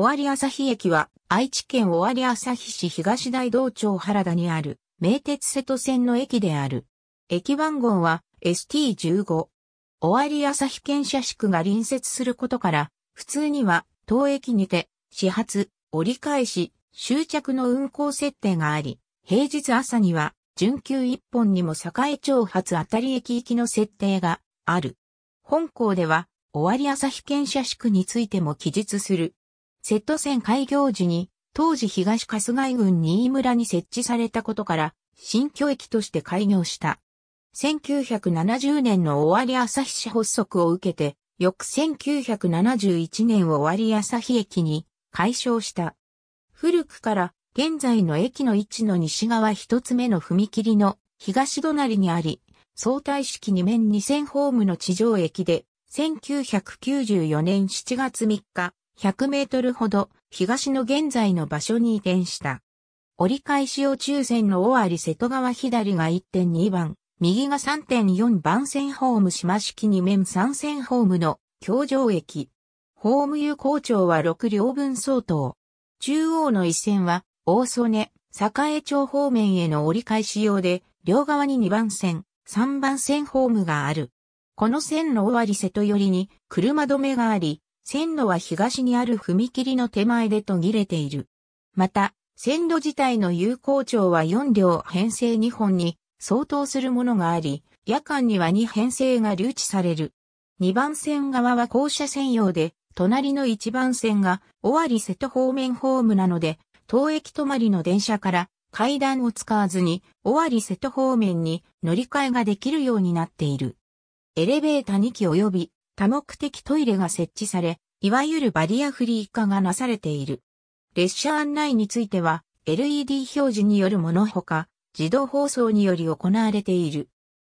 尾張旭駅は愛知県尾張旭市東大道町原田にある名鉄瀬戸線の駅である。駅番号は ST15。尾張旭県社宿が隣接することから、普通には当駅にて始発、折り返し、終着の運行設定があり、平日朝には準急一本にも栄町発あたり駅行きの設定がある。本校では、尾張旭県社宿についても記述するット線開業時に、当時東春日井郡新村に設置されたことから、新居駅として開業した。1970年の終わり朝日市発足を受けて、翌1971年を終わり朝日駅に解消した。古くから現在の駅の位置の西側一つ目の踏切の東隣にあり、相対式2面2000ホームの地上駅で1994年7月3日、100メートルほど東の現在の場所に移転した。折り返し用中線のわり瀬戸川左が1.2番、右が3.4番線ホーム島式2面3線ホームの橋上駅。ホーム有効長は6両分相当。中央の一線は大曽根、栄町方面への折り返し用で、両側に2番線、3番線ホームがある。この線のわり瀬戸寄りに車止めがあり、線路は東にある踏切の手前で途切れている。また、線路自体の有効長は4両編成2本に相当するものがあり、夜間には2編成が留置される。2番線側は校舎専用で、隣の1番線が尾張瀬戸方面ホームなので、当駅止まりの電車から階段を使わずに尾張瀬戸方面に乗り換えができるようになっている。エレベーター2機及び多目的トイレが設置され、いわゆるバリアフリー化がなされている。列車案内については、LED 表示によるものほか、自動放送により行われている。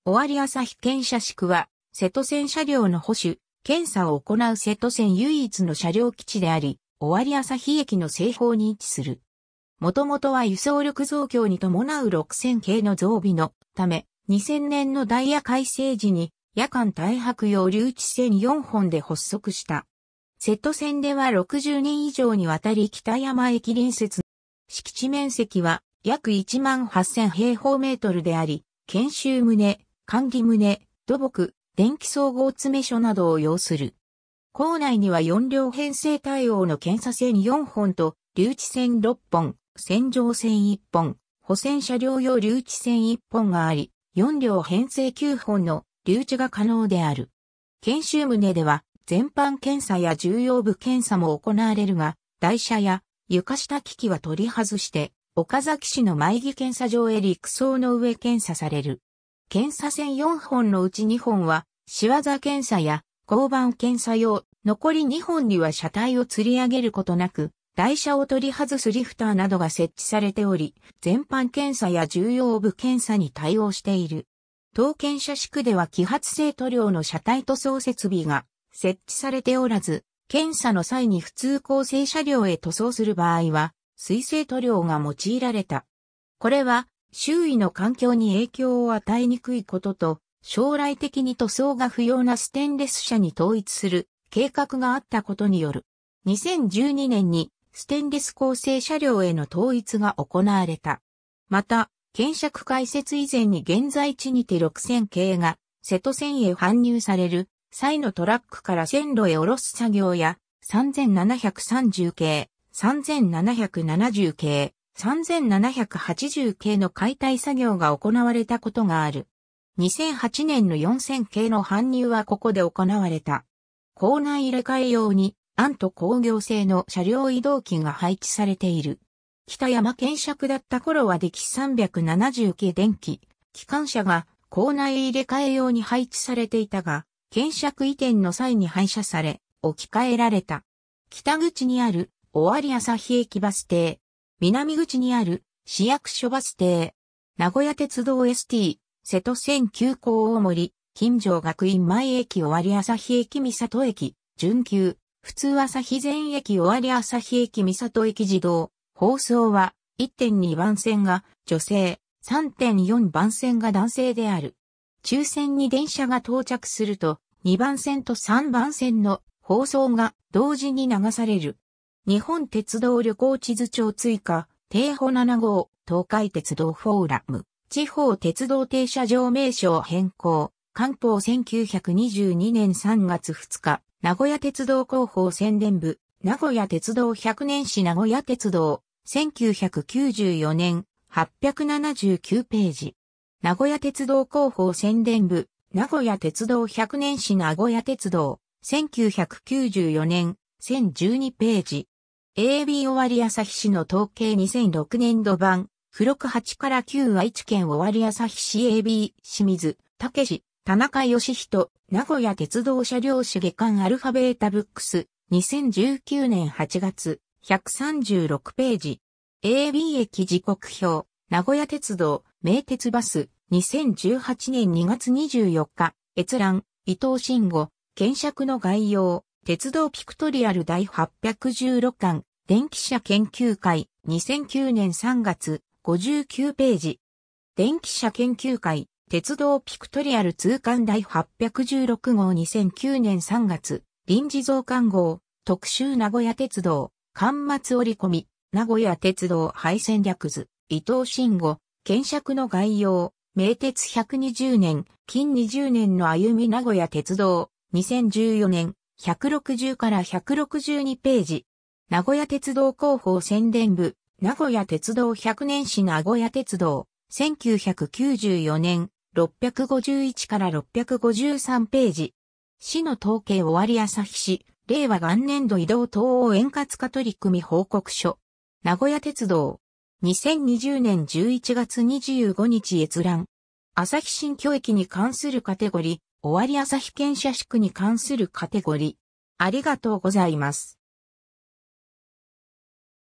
尾張朝日検車宿は、瀬戸線車両の保守、検査を行う瀬戸線唯一の車両基地であり、尾張朝日駅の西方に位置する。もともとは輸送力増強に伴う6000系の増備のため、2000年のダイヤ改正時に夜間大白用留置線4本で発足した。セット線では60年以上にわたり北山駅隣接。敷地面積は約1万8000平方メートルであり、研修棟、管理棟、土木、電気総合詰め所などを要する。校内には4両編成対応の検査線4本と、留置線6本、洗浄線1本、補線車両用留置線1本があり、4両編成9本の留置が可能である。研修棟では、全般検査や重要部検査も行われるが、台車や床下機器は取り外して、岡崎市の前木検査場へ陸送の上検査される。検査線4本のうち2本は、仕業検査や交番検査用、残り2本には車体を吊り上げることなく、台車を取り外すリフターなどが設置されており、全般検査や重要部検査に対応している。刀剣車宿では揮発性塗料の車体塗装設備が設置されておらず、検査の際に普通構成車両へ塗装する場合は、水性塗料が用いられた。これは、周囲の環境に影響を与えにくいことと、将来的に塗装が不要なステンレス車に統一する計画があったことによる。2012年にステンレス構成車両への統一が行われた。また、検釈開設以前に現在地にて6000系が瀬戸線へ搬入される際のトラックから線路へ下ろす作業や3730系、3770系、3780系の解体作業が行われたことがある。2008年の4000系の搬入はここで行われた。校内入れ替え用に、アント工業製の車両移動機が配置されている。北山県尺だった頃は歴来370系電気、機関車が校内入れ替え用に配置されていたが、県尺移転の際に廃車され、置き換えられた。北口にある、尾張朝日駅バス停。南口にある、市役所バス停。名古屋鉄道 ST、瀬戸線急行大森、金城学院前駅尾張朝日駅三里駅、準急、普通朝日前駅尾張朝日駅三里駅自動。放送は1.2番線が女性、3.4番線が男性である。抽選に電車が到着すると、2番線と3番線の放送が同時に流される。日本鉄道旅行地図帳追加、定歩7号、東海鉄道フォーラム、地方鉄道停車場名称変更、官報1922年3月2日、名古屋鉄道広報宣伝部、名古屋鉄道100年史名古屋鉄道、1994年879ページ。名古屋鉄道広報宣伝部、名古屋鉄道100年史名古屋鉄道、1994年、1012ページ。AB 終わり朝日市の統計2006年度版、付録8から9は愛知県終わり朝日市 AB、清水、武志、田中義人、名古屋鉄道車両史下巻アルファベータブックス、2019年8月。136ページ。AB 駅時刻表、名古屋鉄道、名鉄バス、2018年2月24日、閲覧、伊藤慎吾、検索の概要、鉄道ピクトリアル第816巻、電気車研究会、2009年3月、59ページ。電気車研究会、鉄道ピクトリアル通貫第816号2009年3月、臨時増刊号、特集名古屋鉄道、巻末折り込み、名古屋鉄道廃線略図、伊藤慎吾、検釈の概要、名鉄120年、近20年の歩み名古屋鉄道、2014年、160から162ページ。名古屋鉄道広報宣伝部、名古屋鉄道100年史名古屋鉄道、1994年、651から653ページ。市の統計終わり朝日市、令和元年度移動等を円滑化取り組み報告書。名古屋鉄道。2020年11月25日閲覧。朝日新居駅に関するカテゴリー、終わり朝日県社宿に関するカテゴリー。ありがとうございます。